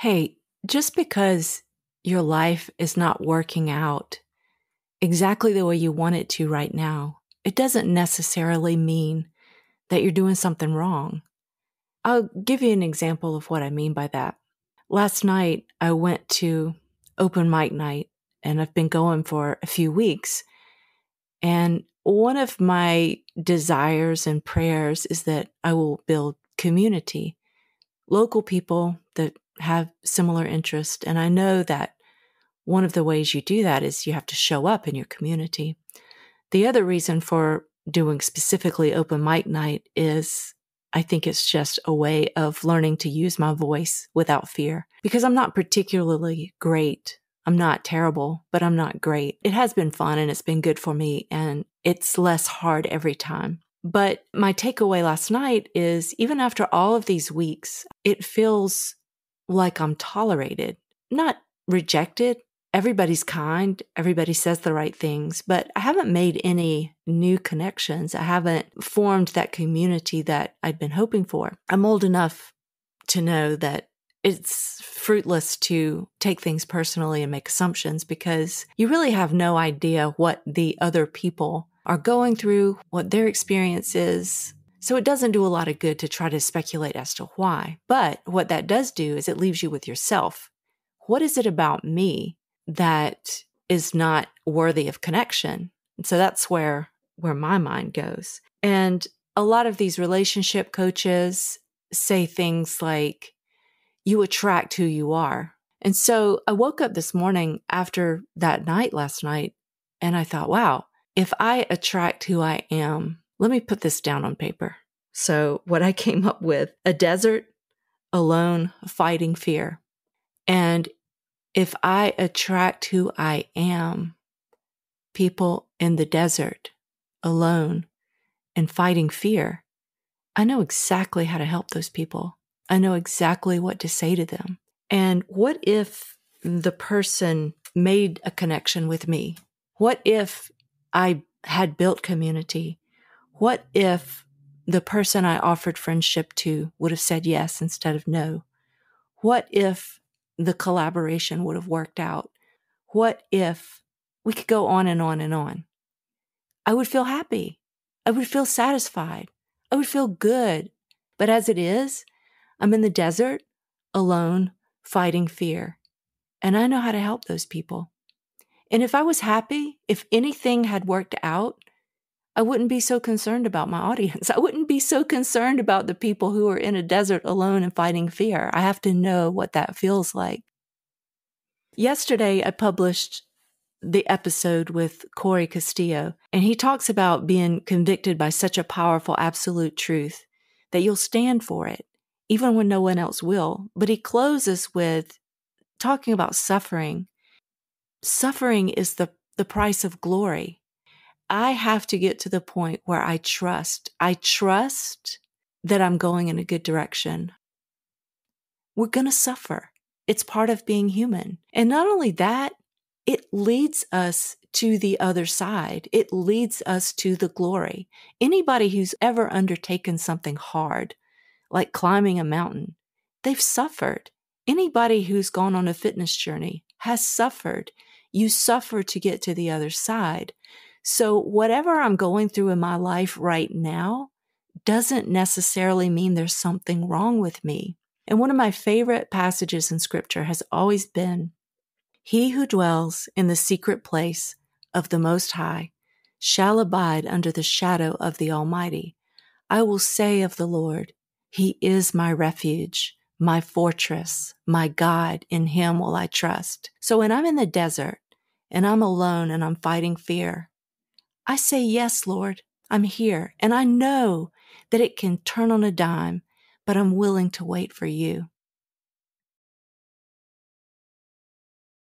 hey, just because your life is not working out exactly the way you want it to right now, it doesn't necessarily mean that you're doing something wrong. I'll give you an example of what I mean by that. Last night, I went to open mic night and I've been going for a few weeks. And one of my desires and prayers is that I will build community, local people that have similar interest, And I know that one of the ways you do that is you have to show up in your community. The other reason for doing specifically open mic night is I think it's just a way of learning to use my voice without fear because I'm not particularly great. I'm not terrible, but I'm not great. It has been fun and it's been good for me and it's less hard every time. But my takeaway last night is even after all of these weeks, it feels like I'm tolerated, not rejected. Everybody's kind, everybody says the right things, but I haven't made any new connections. I haven't formed that community that I'd been hoping for. I'm old enough to know that it's fruitless to take things personally and make assumptions because you really have no idea what the other people are going through, what their experience is, so it doesn't do a lot of good to try to speculate as to why. But what that does do is it leaves you with yourself. What is it about me that is not worthy of connection? And so that's where where my mind goes. And a lot of these relationship coaches say things like you attract who you are. And so I woke up this morning after that night last night and I thought, wow, if I attract who I am, let me put this down on paper. So, what I came up with a desert, alone, fighting fear. And if I attract who I am, people in the desert, alone, and fighting fear, I know exactly how to help those people. I know exactly what to say to them. And what if the person made a connection with me? What if I had built community? what if the person I offered friendship to would have said yes instead of no? What if the collaboration would have worked out? What if we could go on and on and on? I would feel happy. I would feel satisfied. I would feel good. But as it is, I'm in the desert, alone, fighting fear. And I know how to help those people. And if I was happy, if anything had worked out, I wouldn't be so concerned about my audience. I wouldn't be so concerned about the people who are in a desert alone and fighting fear. I have to know what that feels like. Yesterday, I published the episode with Corey Castillo, and he talks about being convicted by such a powerful absolute truth that you'll stand for it, even when no one else will. But he closes with talking about suffering. Suffering is the, the price of glory. I have to get to the point where I trust. I trust that I'm going in a good direction. We're going to suffer. It's part of being human. And not only that, it leads us to the other side. It leads us to the glory. Anybody who's ever undertaken something hard, like climbing a mountain, they've suffered. Anybody who's gone on a fitness journey has suffered. You suffer to get to the other side. So whatever I'm going through in my life right now doesn't necessarily mean there's something wrong with me. And one of my favorite passages in scripture has always been, he who dwells in the secret place of the Most High shall abide under the shadow of the Almighty. I will say of the Lord, He is my refuge, my fortress, my God. In Him will I trust. So when I'm in the desert and I'm alone and I'm fighting fear, I say, Yes, Lord, I'm here, and I know that it can turn on a dime, but I'm willing to wait for you.